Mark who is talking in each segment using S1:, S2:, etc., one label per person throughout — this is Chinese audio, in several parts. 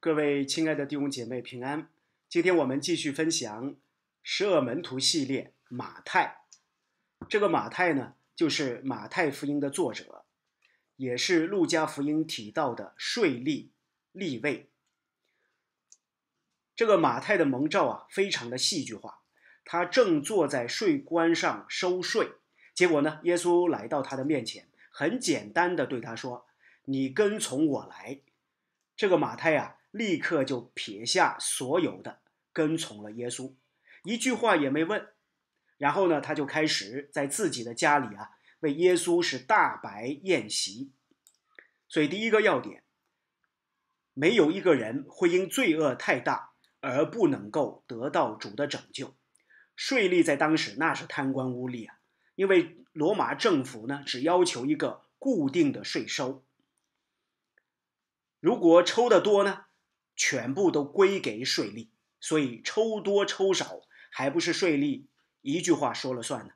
S1: 各位亲爱的弟兄姐妹平安，今天我们继续分享《十恶门徒》系列《马太》。这个马太呢，就是《马太福音》的作者，也是《路加福音》提到的税吏立位。这个马太的蒙召啊，非常的戏剧化。他正坐在税官上收税，结果呢，耶稣来到他的面前，很简单的对他说：“你跟从我来。”这个马太呀。立刻就撇下所有的，跟从了耶稣，一句话也没问。然后呢，他就开始在自己的家里啊，为耶稣是大摆宴席。所以第一个要点，没有一个人会因罪恶太大而不能够得到主的拯救。税吏在当时那是贪官污吏啊，因为罗马政府呢，只要求一个固定的税收，如果抽的多呢？全部都归给税吏，所以抽多抽少还不是税吏一句话说了算呢。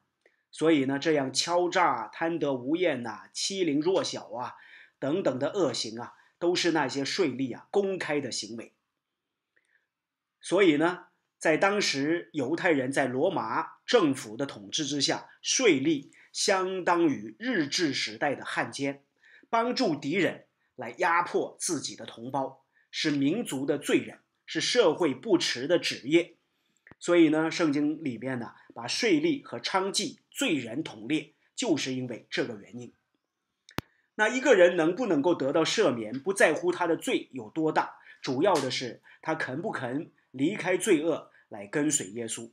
S1: 所以呢，这样敲诈、贪得无厌呐、欺凌弱小啊等等的恶行啊，都是那些税吏啊公开的行为。所以呢，在当时犹太人在罗马政府的统治之下，税吏相当于日治时代的汉奸，帮助敌人来压迫自己的同胞。是民族的罪人，是社会不耻的职业，所以呢，圣经里面呢把税吏和娼妓罪人同列，就是因为这个原因。那一个人能不能够得到赦免，不在乎他的罪有多大，主要的是他肯不肯离开罪恶，来跟随耶稣。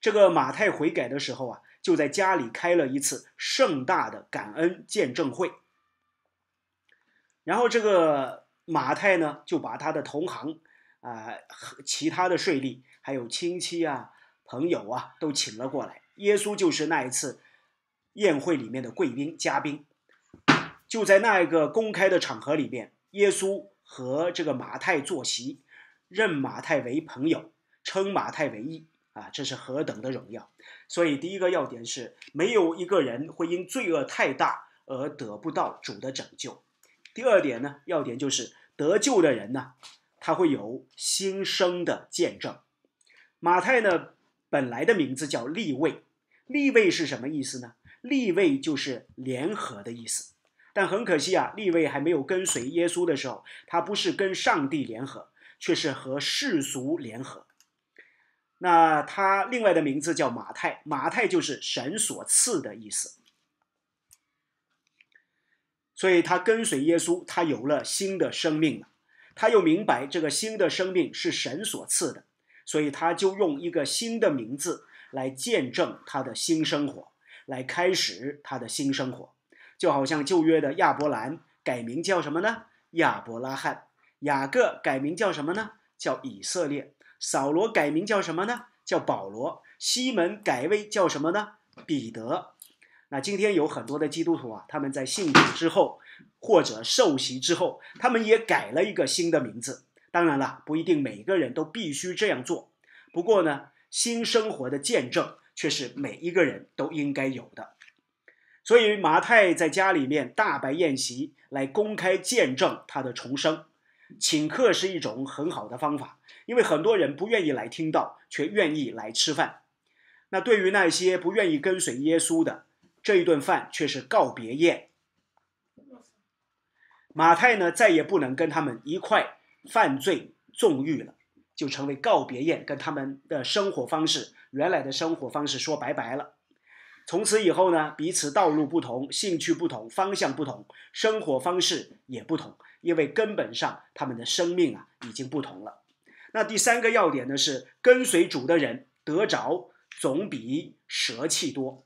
S1: 这个马太悔改的时候啊，就在家里开了一次盛大的感恩见证会，然后这个。马太呢，就把他的同行，啊，和其他的税吏，还有亲戚啊、朋友啊，都请了过来。耶稣就是那一次宴会里面的贵宾嘉宾。就在那一个公开的场合里面，耶稣和这个马太坐席，认马太为朋友，称马太为义啊，这是何等的荣耀！所以，第一个要点是，没有一个人会因罪恶太大而得不到主的拯救。第二点呢，要点就是得救的人呢，他会有新生的见证。马太呢，本来的名字叫立位，立位是什么意思呢？立位就是联合的意思。但很可惜啊，立位还没有跟随耶稣的时候，他不是跟上帝联合，却是和世俗联合。那他另外的名字叫马太，马太就是神所赐的意思。所以他跟随耶稣，他有了新的生命了。他又明白这个新的生命是神所赐的，所以他就用一个新的名字来见证他的新生活，来开始他的新生活。就好像旧约的亚伯兰改名叫什么呢？亚伯拉罕。雅各改名叫什么呢？叫以色列。扫罗改名叫什么呢？叫保罗。西门改位叫什么呢？彼得。那今天有很多的基督徒啊，他们在信仰之后或者受洗之后，他们也改了一个新的名字。当然了，不一定每个人都必须这样做。不过呢，新生活的见证却是每一个人都应该有的。所以马太在家里面大摆宴席，来公开见证他的重生。请客是一种很好的方法，因为很多人不愿意来听到，却愿意来吃饭。那对于那些不愿意跟随耶稣的，这一顿饭却是告别宴，马太呢，再也不能跟他们一块犯罪纵欲了，就成为告别宴，跟他们的生活方式、原来的生活方式说拜拜了。从此以后呢，彼此道路不同，兴趣不同，方向不同，生活方式也不同，因为根本上他们的生命啊已经不同了。那第三个要点呢，是跟随主的人得着总比舍弃多。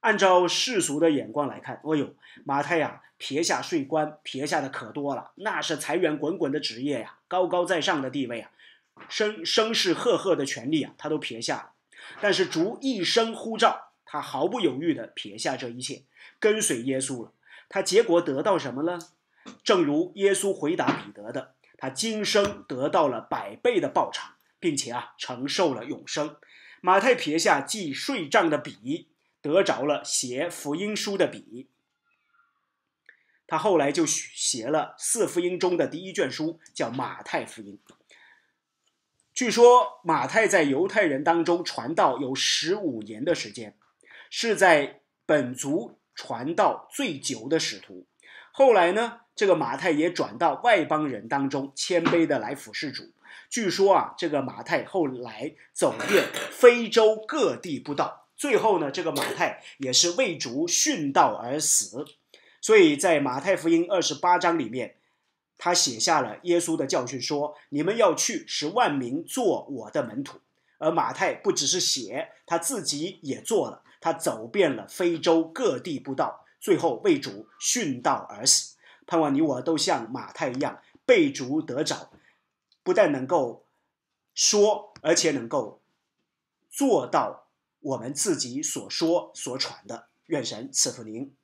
S1: 按照世俗的眼光来看，哎呦，马太呀，撇下税官，撇下的可多了，那是财源滚滚的职业呀，高高在上的地位啊，声声势赫赫的权力啊，他都撇下。但是，逐一声呼召，他毫不犹豫地撇下这一切，跟随耶稣了。他结果得到什么呢？正如耶稣回答彼得的，他今生得到了百倍的报偿，并且啊，承受了永生。马太撇下记税账的笔。得着了写福音书的笔，他后来就写了四福音中的第一卷书，叫《马太福音》。据说马太在犹太人当中传道有十五年的时间，是在本族传道最久的使徒。后来呢，这个马太也转到外邦人当中，谦卑的来俯视主。据说啊，这个马太后来走遍非洲各地布道。最后呢，这个马太也是为主殉道而死，所以在马太福音二十八章里面，他写下了耶稣的教训说：“你们要去，使万民做我的门徒。”而马太不只是写，他自己也做了，他走遍了非洲各地布道，最后为主殉道而死。盼望你我都像马太一样被主得着，不但能够说，而且能够做到。我们自己所说所传的，愿神赐福您。